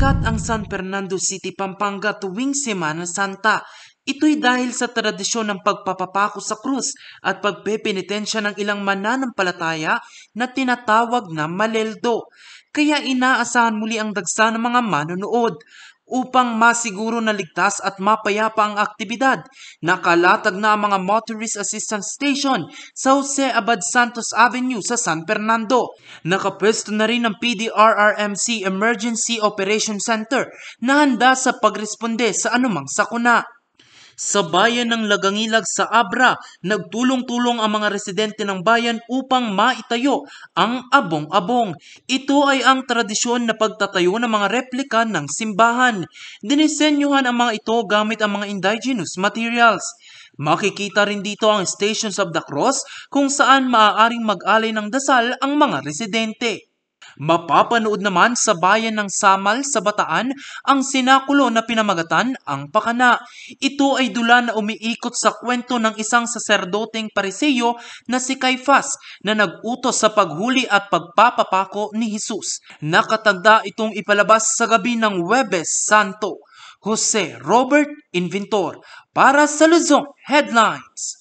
sikat ang San Fernando City, Pampanga tuwing Semana Santa. Ito'y dahil sa tradisyon ng pagpapapako sa krus at pagpepenitensya ng ilang mananampalataya na tinatawag na maleldo. Kaya inaasahan muli ang dagsa ng mga manonood upang masiguro na ligtas at mapayapa ang aktibidad. Nakalatag na ang mga motorist assistance station sa Jose Abad Santos Avenue sa San Fernando. Nakapwesto na rin ang PDRRMC Emergency Operation Center na handa sa pagresponde sa anumang sakuna. Sa bayan ng Lagangilag sa Abra, nagtulong-tulong ang mga residente ng bayan upang maitayo ang abong-abong. Ito ay ang tradisyon na pagtatayo ng mga replika ng simbahan. Dinisenyuhan ang mga ito gamit ang mga indigenous materials. Makikita rin dito ang Stations of the Cross kung saan maaaring mag-alay ng dasal ang mga residente. Mapapanood naman sa bayan ng Samal sa Bataan ang sinakulo na pinamagatan ang pakana. Ito ay dula na umiikot sa kwento ng isang saserdoteng pariseyo na si Caiphas na nagutos sa paghuli at pagpapapako ni Jesus. Nakatanda itong ipalabas sa gabi ng Webes Santo. Jose Robert Inventor para sa Luzon Headlines.